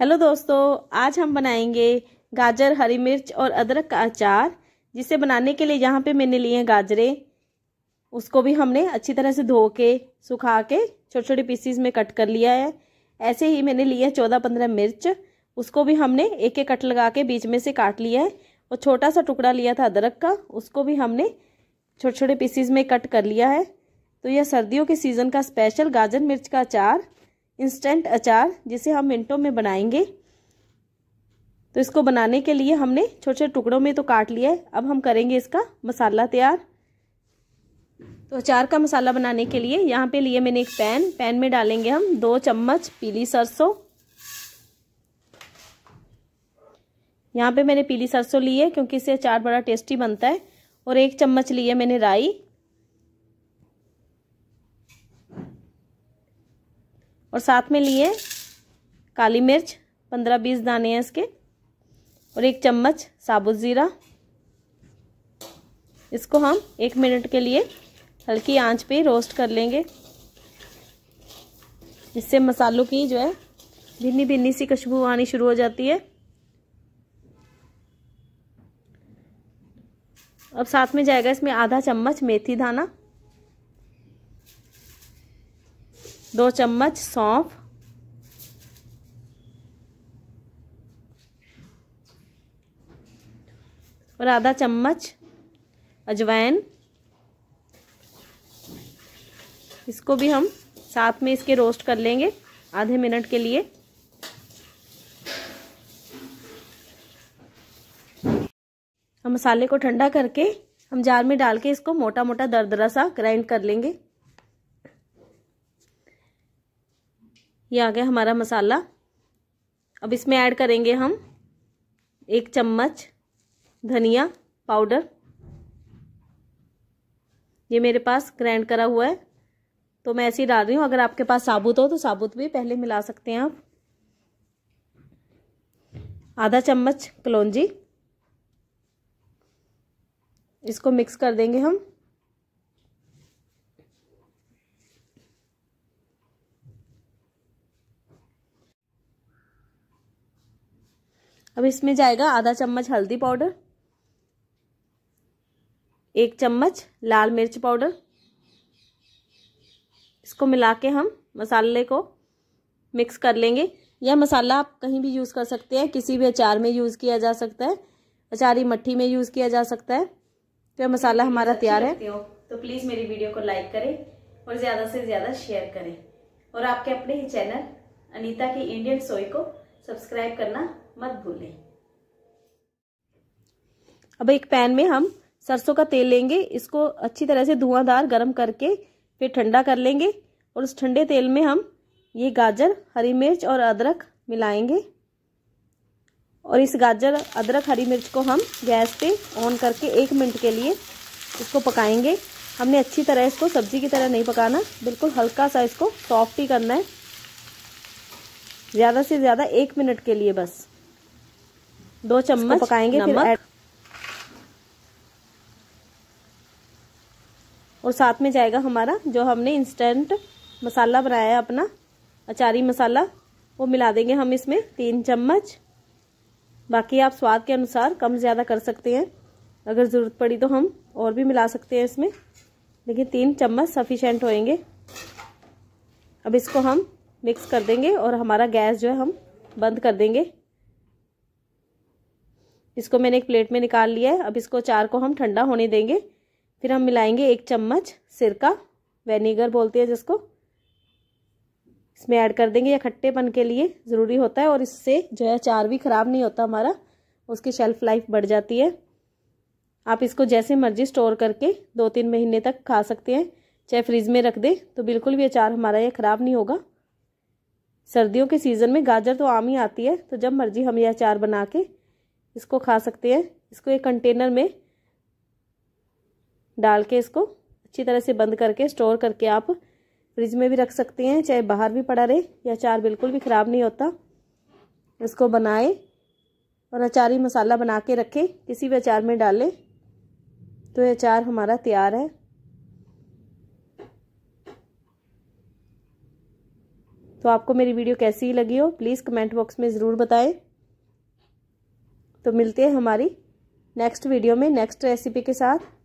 hello दोस्तों आज हम बनाएंगे गाजर हरी मिर्च और अदरक का अचार जिसे बनाने के लिए यहाँ पे मैंने लिए गाजरें उसको भी हमने अच्छी तरह से धो के सुखा के छोटे छोटे पीसीज में कट कर लिया है ऐसे ही मैंने लिया चौदह पंद्रह मिर्च उसको भी हमने एक एक कट लगा के बीच में से काट लिया है और छोटा सा टुकड़ा लिया था अदरक का उसको भी हमने छोटे छोटे पीसीस में कट कर लिया है तो यह सर्दियों के सीज़न का स्पेशल गाजर मिर्च का अचार इंस्टेंट अचार जिसे हम मिनटों में बनाएंगे तो इसको बनाने के लिए हमने छोटे छोटे टुकड़ों में तो काट लिया है अब हम करेंगे इसका मसाला तैयार तो अचार का मसाला बनाने के लिए यहाँ पे लिए मैंने एक पैन पैन में डालेंगे हम दो चम्मच पीली सरसों यहाँ पे मैंने पीली सरसों ली है क्योंकि इससे अचार बड़ा टेस्टी बनता है और एक चम्मच लिए मैंने राई और साथ में लिए काली मिर्च पंद्रह बीस दाने हैं इसके और एक चम्मच साबुत ज़ीरा इसको हम एक मिनट के लिए हल्की आंच पे रोस्ट कर लेंगे इससे मसालों की जो है भिन्नी भिन्नी सी खुशबू आनी शुरू हो जाती है अब साथ में जाएगा इसमें आधा चम्मच मेथी दाना दो चम्मच सौंफ और आधा चम्मच अजवाइन इसको भी हम साथ में इसके रोस्ट कर लेंगे आधे मिनट के लिए हम मसाले को ठंडा करके हम जार में डाल के इसको मोटा मोटा दरदरा सा ग्राइंड कर लेंगे ये आ गया हमारा मसाला अब इसमें ऐड करेंगे हम एक चम्मच धनिया पाउडर ये मेरे पास ग्राइंड करा हुआ है तो मैं ऐसे ही डाल रही हूँ अगर आपके पास साबुत हो तो साबुत भी पहले मिला सकते हैं आप आधा चम्मच कलौजी इसको मिक्स कर देंगे हम अब इसमें जाएगा आधा चम्मच हल्दी पाउडर एक चम्मच लाल मिर्च पाउडर इसको मिला के हम मसाले को मिक्स कर लेंगे यह मसाला आप कहीं भी यूज़ कर सकते हैं किसी भी अचार में यूज़ किया जा सकता है अचारी मट्टी में यूज़ किया जा सकता है तो यह मसाला तो हमारा तैयार है तो प्लीज़ मेरी वीडियो को लाइक करें और ज़्यादा से ज़्यादा शेयर करें और आपके अपने ही चैनल अनीता की इंडियन सोई को सब्सक्राइब करना मत भूलें अब एक पैन में हम सरसों का तेल लेंगे इसको अच्छी तरह से धुआंधार गर्म करके फिर ठंडा कर लेंगे और उस ठंडे तेल में हम ये गाजर हरी मिर्च और अदरक मिलाएंगे और इस गाजर अदरक हरी मिर्च को हम गैस पे ऑन करके एक मिनट के लिए इसको पकाएंगे हमने अच्छी तरह इसको सब्जी की तरह नहीं पकाना बिल्कुल हल्का सा इसको सॉफ्ट ही करना है ज़्यादा से ज़्यादा एक मिनट के लिए बस दो चम्मच पकाएंगे फिर ऐड और साथ में जाएगा हमारा जो हमने इंस्टेंट मसाला बनाया है अपना अचारी मसाला वो मिला देंगे हम इसमें तीन चम्मच बाकी आप स्वाद के अनुसार कम ज़्यादा कर सकते हैं अगर ज़रूरत पड़ी तो हम और भी मिला सकते हैं इसमें लेकिन तीन चम्मच सफिशेंट होएंगे अब इसको हम मिक्स कर देंगे और हमारा गैस जो है हम बंद कर देंगे इसको मैंने एक प्लेट में निकाल लिया है अब इसको अचार को हम ठंडा होने देंगे फिर हम मिलाएंगे एक चम्मच सिरका वेनेगर बोलते हैं जिसको इसमें ऐड कर देंगे या खट्टेपन के लिए ज़रूरी होता है और इससे जो है अचार भी ख़राब नहीं होता हमारा उसकी शेल्फ़ लाइफ बढ़ जाती है आप इसको जैसे मर्जी स्टोर करके दो तीन महीने तक खा सकते हैं चाहे फ्रिज में रख दें तो बिल्कुल भी अचार हमारा ये ख़राब नहीं होगा सर्दियों के सीज़न में गाजर तो आम ही आती है तो जब मर्जी हम ये अचार बना के इसको खा सकते हैं इसको एक कंटेनर में डाल के इसको अच्छी तरह से बंद करके स्टोर करके आप फ्रिज में भी रख सकते हैं चाहे बाहर भी पड़ा रहे या अचार बिल्कुल भी ख़राब नहीं होता इसको बनाए और अचारी मसाला बना के रखें किसी भी अचार में डालें तो ये अचार हमारा तैयार है तो आपको मेरी वीडियो कैसी लगी हो प्लीज़ कमेंट बॉक्स में ज़रूर बताएं तो मिलते हैं हमारी नेक्स्ट वीडियो में नेक्स्ट रेसिपी के साथ